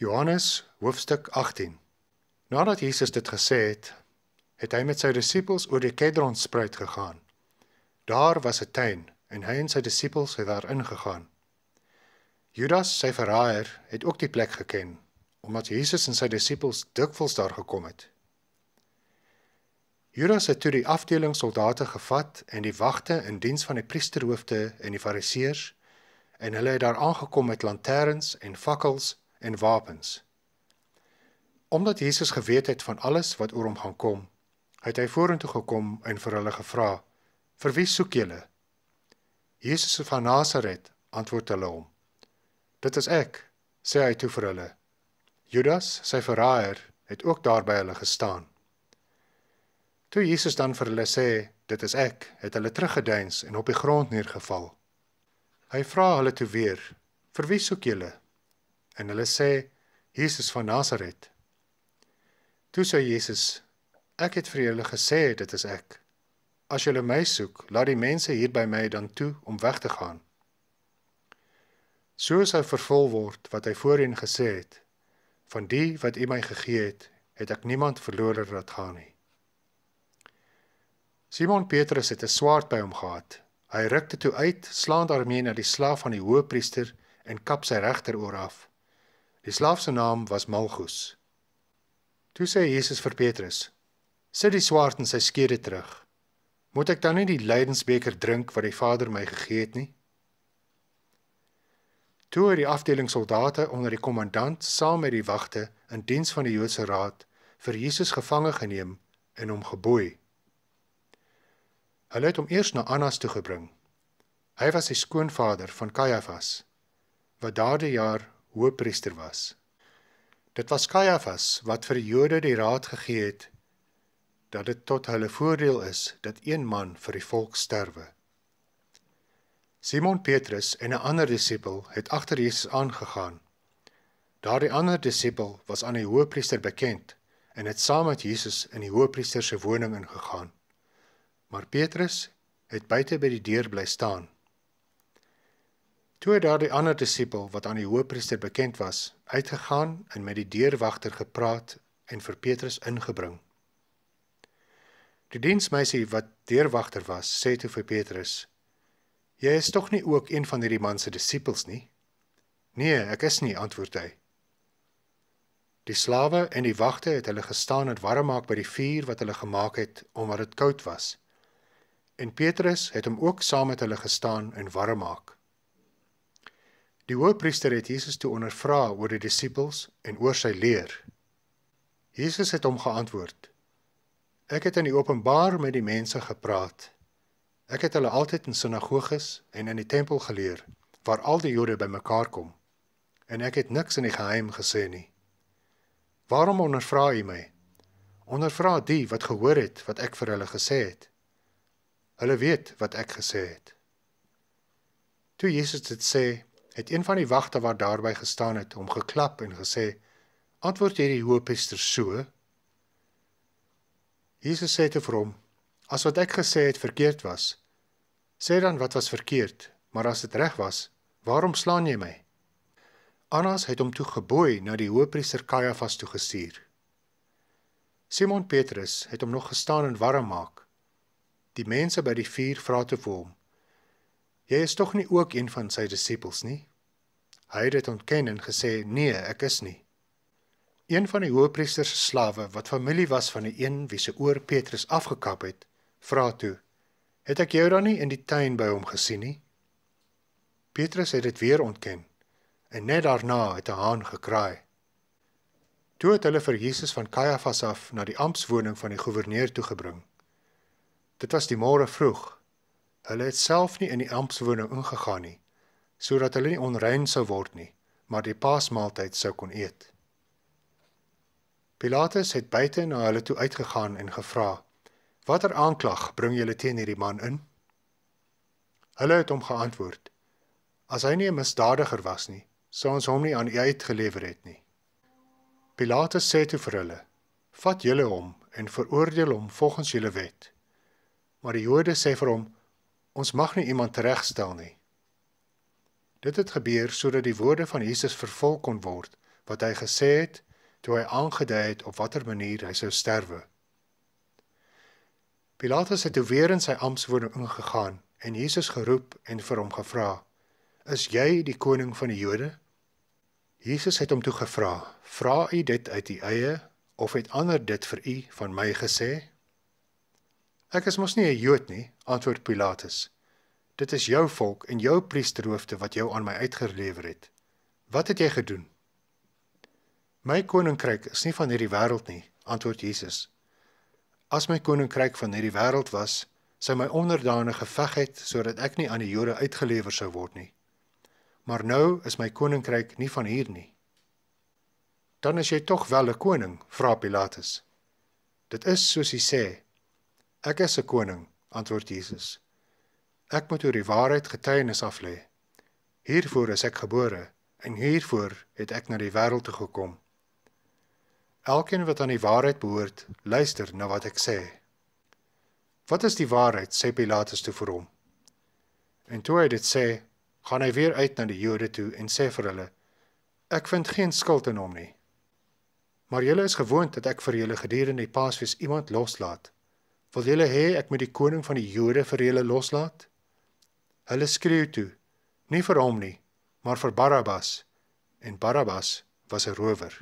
Johannes hoofstuk 18. Nadat Jesus dit gesê het, het hy met sy disippels oor die Kedron spruit gegaan. Daar was 'n tuin en hy en sy disippels het daar ingegaan. Judas, sy verraaier, het ook die plek geken omdat Jesus en sy disippels dikwels daar gekom het. Judas het toe die afdeling soldate gevat en die wagte in diens van die priesterhoofde en die fariseërs en hulle het daar aangekom met lanterns en fakkels en wapens. Omdat Jesus geweet het van alles wat oor hom gaan kom, het hy vorentoe gekom en vir hulle gevra: "Vir wie soek julle?" Jesus van Nasaret antwoord hulle hom: "Dit is ek," sê hy toe vir hulle. Judas, sy verraaier, het ook daar by hulle gestaan. Toe Jesus dan vir hulle sê: "Dit is ek," het hulle teruggeduins en op die grond neergeval. Hy vra hulle toe weer: "Vir wie soek julle?" en hulle sê Jesus van Nasaret. Toe sê Jesus: Ek het vir julle gesê dit is ek. As julle my soek, laat die mense hier by my dan toe om weg te gaan. So sou vervul word wat hy voorheen gesê het: Van die wat U my gegee het, het ek niemand verlore laat gaan nie. Simon Petrus het 'n swaard by hom gehad. Hy rukte toe uit, slaand daarmee na die slaaf van die hoëpriester en kap sy regteroor af. Die slaaf se naam was Malchus. Toe sê Jesus vir Petrus: "Sit die swaard in sy skede terug. Moet ek dan nie die lydensbeker drink wat die Vader my gegee het nie?" Toe het die afdeling soldate onder die kommandant saam met die wagte in diens van die Joodse raad vir Jesus gevange geneem en hom geboei. Hulle het hom eers na Annas toe gebring. Hy was die skoonvader van Kajafas wat daardie jaar hoëpriester was. Dit was Kajafas wat vir die Jode die raad gegee het dat dit tot hulle voordeel is dat een man vir die volk sterwe. Simon Petrus en 'n ander disipel het agter Jesus aangegaan. Daardie ander disipel was aan die hoëpriester bekend en het saam met Jesus in die hoëpriester se woning ingegaan. Maar Petrus het buite by die deur bly staan. Toe daardie ander disipel wat aan die hoofpriester bekend was, uitgegaan en met die deurwagter gepraat en vir Petrus ingebring. Die diensmeisie wat deurwagter was, sê toe vir Petrus: "Jy is tog nie ook een van hierdie man se disipels nie?" "Nee, ek is nie," antwoord hy. Die slawe en die wagte het hulle gestaan en warm maak by die vuur wat hulle gemaak het omdat dit koud was. En Petrus het hom ook saam met hulle gestaan en warm maak. Die hoofpriester het Jesus toe ondervra oor die disippels en oor sy leer. Jesus het hom geantwoord: Ek het in die openbaar met die mense gepraat. Ek het hulle altyd in sinagoges en in die tempel geleer waar al die Jode bymekaar kom. En ek het niks in die geheim gesê nie. Waarom ondervra u my? Ondervra die wat gehoor het wat ek vir hulle gesê het. Hulle weet wat ek gesê het. Toe Jesus dit sê, het een van die wagte wat daarby gestaan het hom geklap en gesê: "Antwoord hierdie hoofpriester so." Jesus sê te vir hom: "As wat ek gesê het verkeerd was, sê dan wat was verkeerd, maar as dit reg was, waarom slaan jy my?" Annas het hom toe gebooi na die hoofpriester Kajafas toe gestuur. Simon Petrus het hom nog gestaan en warm maak. Die mense by die vuur vra te vir hom: Jy is tog nie ook een van sy disippels nie? Hy het dit ontken en gesê: "Nee, ek is nie." Een van die hoëpriesters se slawe wat familie was van die een wie se oor Petrus afgekap het, vra toe: "Het ek jou dan nie in die tuin by hom gesien nie?" Petrus het dit weer ontken en net daarna het 'n haan gekraai. Toe het hulle vir Jesus van Kajafas af na die amptswoning van die goewerneur toegebring. Dit was die môre vroeg Hulle het self nie in die ampswoning ingegaan nie sodat hulle nie onrein sou word nie, maar die paasmaaltyd sou kon eet. Pilatus het buite na hulle toe uitgegaan en gevra: "Watter aanklag bring julle teen hierdie man in?" Hulle het hom geantwoord: "As hy nie 'n misdadiger was nie, sou ons hom nie aan u uitgelewer het nie." Pilatus sê toe vir hulle: "Vat julle hom en veroordeel hom volgens julle wet." Maar die Jode sê vir hom: Ons mag nie iemand regstel nie. Dit het gebeur sodat die woorde van Jesus vervul kon word wat hy gesê het toe hy aangedui het op watter manier hy sou sterwe. Pilatus het weer in sy amptswoorde ingegaan en Jesus geroep en vir hom gevra: "Is jy die koning van die Jode?" Jesus het hom toe gevra: "Vra u dit uit u eie of het ander dit vir u van my gesê?" Ek is mos nie 'n Jood nie, antwoord Pilatus. Dit is jou volk en jou priesterhoofde wat jou aan my uitgelewer het. Wat het jy gedoen? My koninkryk is nie van hierdie wêreld nie, antwoord Jesus. As my koninkryk van hierdie wêreld was, sou my onderdane geveg het sodat ek nie aan die Jode uitgelewer sou word nie. Maar nou is my koninkryk nie van hier nie. Dan is jy tog wel 'n koning, vra Pilatus. Dit is soos hy sê, Ek is 'n koning, antwoord Jesus. Ek moet oor die waarheid getuienis af lê. Hiervoor is ek gebore en hiervoor het ek na die wêreld toe gekom. Elkeen wat aan die waarheid behoort, luister na wat ek sê. Wat is die waarheid? sê Pilatus toe vir hom. En toe hy dit sê, gaan hy weer uit na die Jode toe en sê vir hulle: Ek vind geen skuld in hom nie. Maar julle is gewoond dat ek vir julle gedurende die Paasfees iemand loslaat Wil julle hê ek moet die koning van die Jode vir julle loslaat? Hulle skreeu toe: Nie vir hom nie, maar vir Barabbas. En Barabbas was 'n rower.